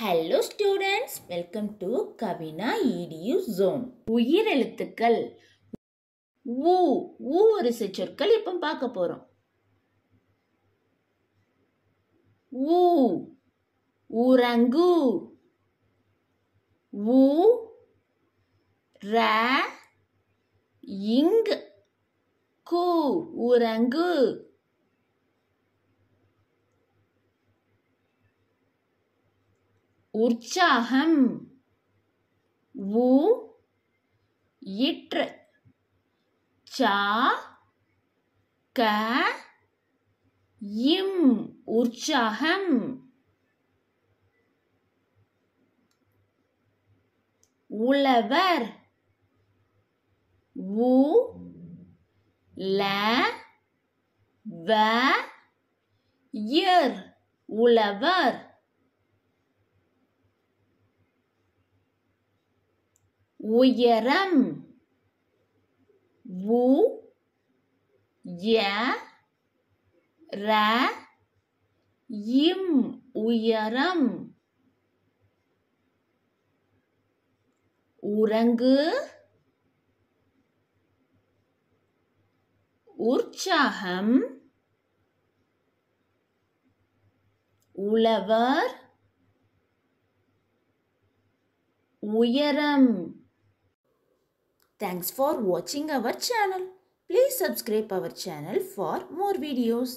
Hello students welcome to Kavina edu zone உயிர் எழுத்துக்கள் ஊ ஊ ஒரு சொற்கள் இப்போ பார்க்க போகிறோம் ஊ ஊரங்கு ஊ ர இங் கூ ஊரங்கு உற்சாகம் உ இற்று சா க இம் உற்சாகம் உலவர் உ ல வ இயர் உலவர் உயரம் உ ர இம் உயரம் உறங்கு உற்சாகம் உழவர் உயரம் Thanks for watching our channel. Please subscribe our channel for more videos.